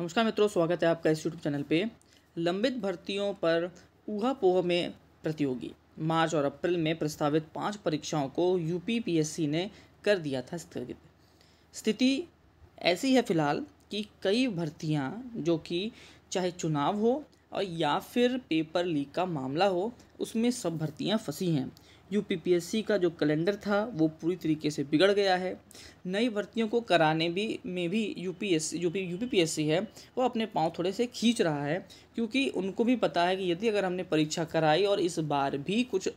नमस्कार मित्रों स्वागत है आपका इस यूट्यूब चैनल पे लंबित भर्तियों पर ऊहा पोह में प्रतियोगी मार्च और अप्रैल में प्रस्तावित पांच परीक्षाओं को यूपीपीएससी ने कर दिया था स्थगित स्थिति ऐसी है फिलहाल कि कई भर्तियां जो कि चाहे चुनाव हो और या फिर पेपर लीक का मामला हो उसमें सब भर्तियां फंसी हैं यूपीपीएससी का जो कैलेंडर था वो पूरी तरीके से बिगड़ गया है नई भर्तियों को कराने भी में भी यूपीएससी जो यूपीपीएससी है वो अपने पाँव थोड़े से खींच रहा है क्योंकि उनको भी पता है कि यदि अगर हमने परीक्षा कराई और इस बार भी कुछ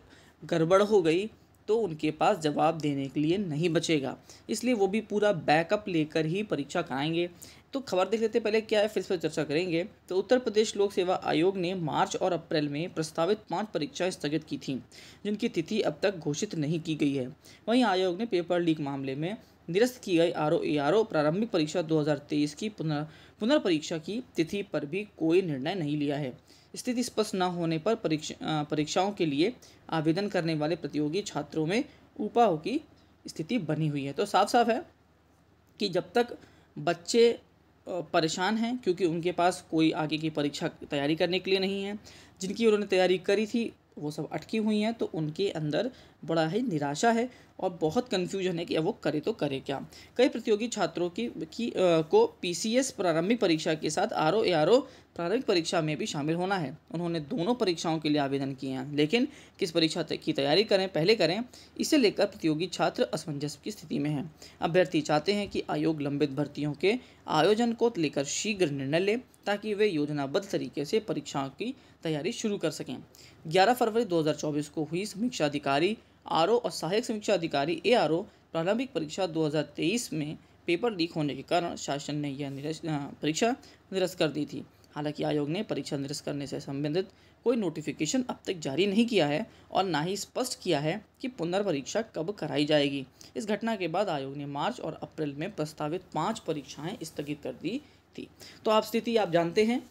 गड़बड़ हो गई तो उनके पास जवाब देने के लिए नहीं बचेगा इसलिए वो भी पूरा बैकअप लेकर ही परीक्षा कराएंगे तो खबर देख लेते पहले क्या है फिर इस पर चर्चा करेंगे तो उत्तर प्रदेश लोक सेवा आयोग ने मार्च और अप्रैल में प्रस्तावित पांच परीक्षाएं स्थगित की थी जिनकी तिथि अब तक घोषित नहीं की गई है वहीं आयोग ने पेपर लीक मामले में निरस्त की गई R O A R O प्रारंभिक परीक्षा 2023 की पुनः पुनर्परीक्षा की तिथि पर भी कोई निर्णय नहीं लिया है स्थिति स्पष्ट न होने पर परीक्षा परीक्षाओं के लिए आवेदन करने वाले प्रतियोगी छात्रों में उपाव की स्थिति बनी हुई है तो साफ साफ है कि जब तक बच्चे परेशान हैं क्योंकि उनके पास कोई आगे की परीक्षा तैयारी करने के लिए नहीं है जिनकी उन्होंने तैयारी करी थी वो सब अटकी हुई हैं तो उनके अंदर बड़ा ही निराशा है और बहुत कन्फ्यूजन है कि अब वो करे तो करे क्या कई प्रतियोगी छात्रों की, की आ, को पीसीएस प्रारंभिक परीक्षा के साथ R O A R O प्रारंभिक परीक्षा में भी शामिल होना है उन्होंने दोनों परीक्षाओं के लिए आवेदन किए हैं लेकिन किस परीक्षा की तैयारी करें पहले करें इसे लेकर प्रतियोगी छात्र असमंजस की स्थिति में हैं अभ्यर्थी चाहते हैं कि आयोग लंबित भर्तियों के आयोजन को लेकर शीघ्र निर्णय लें ताकि वे योजनाबद्ध तरीके से परीक्षाओं की तैयारी शुरू कर सकें ग्यारह फरवरी दो को हुई समीक्षा अधिकारी आर और सहायक समीक्षा अधिकारी ए प्रारंभिक परीक्षा 2023 में पेपर लीक होने के कारण शासन ने यह परीक्षा निरस्त कर दी थी हालांकि आयोग ने परीक्षा निरस्त करने से संबंधित कोई नोटिफिकेशन अब तक जारी नहीं किया है और ना ही स्पष्ट किया है कि पुनर्परीक्षा कब कराई जाएगी इस घटना के बाद आयोग ने मार्च और अप्रैल में प्रस्तावित पाँच परीक्षाएँ स्थगित कर दी थी तो आप स्थिति आप जानते हैं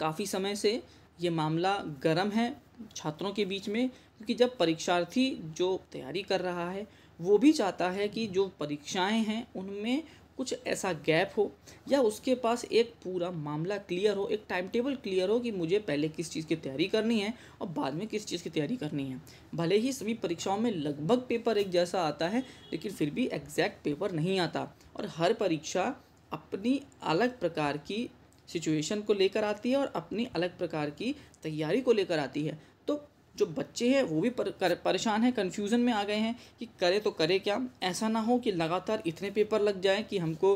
काफ़ी समय से ये मामला गर्म है छात्रों के बीच में क्योंकि जब परीक्षार्थी जो तैयारी कर रहा है वो भी चाहता है कि जो परीक्षाएं हैं उनमें कुछ ऐसा गैप हो या उसके पास एक पूरा मामला क्लियर हो एक टाइम टेबल क्लियर हो कि मुझे पहले किस चीज़ की तैयारी करनी है और बाद में किस चीज़ की तैयारी करनी है भले ही सभी परीक्षाओं में लगभग पेपर एक जैसा आता है लेकिन फिर भी एग्जैक्ट पेपर नहीं आता और हर परीक्षा अपनी अलग प्रकार की सिचुएशन को लेकर आती है और अपनी अलग प्रकार की तैयारी को लेकर आती है तो जो बच्चे हैं वो भी पर, कर, परेशान हैं कन्फ्यूज़न में आ गए हैं कि करे तो करे क्या ऐसा ना हो कि लगातार इतने पेपर लग जाएं कि हमको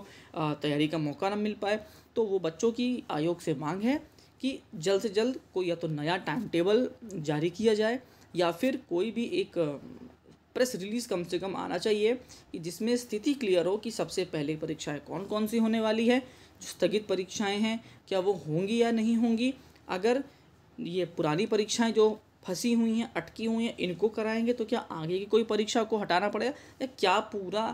तैयारी का मौका ना मिल पाए तो वो बच्चों की आयोग से मांग है कि जल्द से जल्द कोई या तो नया टाइम टेबल जारी किया जाए या फिर कोई भी एक प्रेस रिलीज़ कम से कम आना चाहिए कि जिसमें स्थिति क्लियर हो कि सबसे पहले परीक्षाएं कौन कौन सी होने वाली है जो स्थगित परीक्षाएं हैं क्या वो होंगी या नहीं होंगी अगर ये पुरानी परीक्षाएं जो फंसी हुई हैं अटकी हुई हैं इनको कराएंगे तो क्या आगे की कोई परीक्षा को हटाना पड़ेगा या क्या पूरा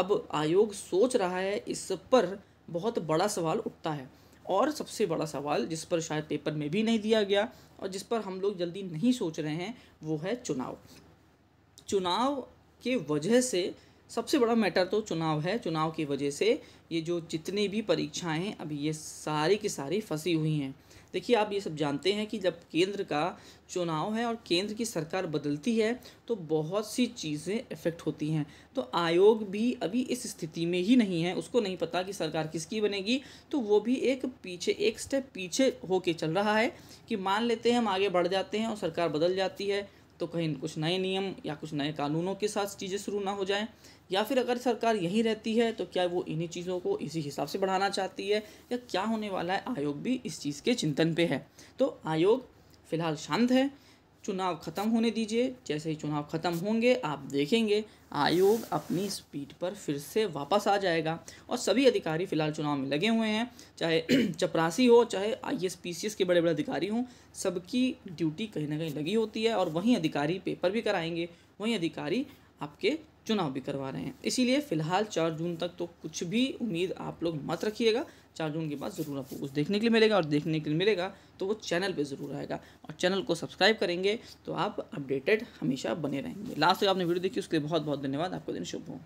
अब आयोग सोच रहा है इस पर बहुत बड़ा सवाल उठता है और सबसे बड़ा सवाल जिस पर शायद पेपर में भी नहीं दिया गया और जिस पर हम लोग जल्दी नहीं सोच रहे हैं वो है चुनाव चुनाव के वजह से सबसे बड़ा मैटर तो चुनाव है चुनाव की वजह से ये जो जितनी भी परीक्षाएं अभी ये सारी की सारी फंसी हुई हैं देखिए आप ये सब जानते हैं कि जब केंद्र का चुनाव है और केंद्र की सरकार बदलती है तो बहुत सी चीज़ें इफ़ेक्ट होती हैं तो आयोग भी अभी इस स्थिति में ही नहीं है उसको नहीं पता कि सरकार किसकी बनेगी तो वो भी एक पीछे एक स्टेप पीछे होके चल रहा है कि मान लेते हैं हम आगे बढ़ जाते हैं और सरकार बदल जाती है तो कहीं कुछ नए नियम या कुछ नए कानूनों के साथ चीज़ें शुरू ना हो जाएं या फिर अगर सरकार यहीं रहती है तो क्या वो इन्हीं चीज़ों को इसी हिसाब से बढ़ाना चाहती है या क्या होने वाला है आयोग भी इस चीज़ के चिंतन पे है तो आयोग फ़िलहाल शांत है चुनाव ख़त्म होने दीजिए जैसे ही चुनाव ख़त्म होंगे आप देखेंगे आयोग अपनी स्पीड पर फिर से वापस आ जाएगा और सभी अधिकारी फिलहाल चुनाव में लगे हुए हैं चाहे चपरासी हो चाहे I S P C S के बड़े बड़े अधिकारी हों सबकी ड्यूटी कहीं ना कहीं लगी होती है और वहीं अधिकारी पेपर भी कराएंगे वहीं अधिकारी आपके चुनाव भी करवा रहे हैं इसीलिए फ़िलहाल चार जून तक तो कुछ भी उम्मीद आप लोग मत रखिएगा चार जून के बाद ज़रूर आपको कुछ देखने के लिए मिलेगा और देखने के लिए मिलेगा तो वो चैनल पे ज़रूर आएगा और चैनल को सब्सक्राइब करेंगे तो आप अपडेटेड हमेशा बने रहेंगे लास्ट तक आपने वीडियो देखी उसके लिए बहुत बहुत धन्यवाद आपका दिन शुभ हो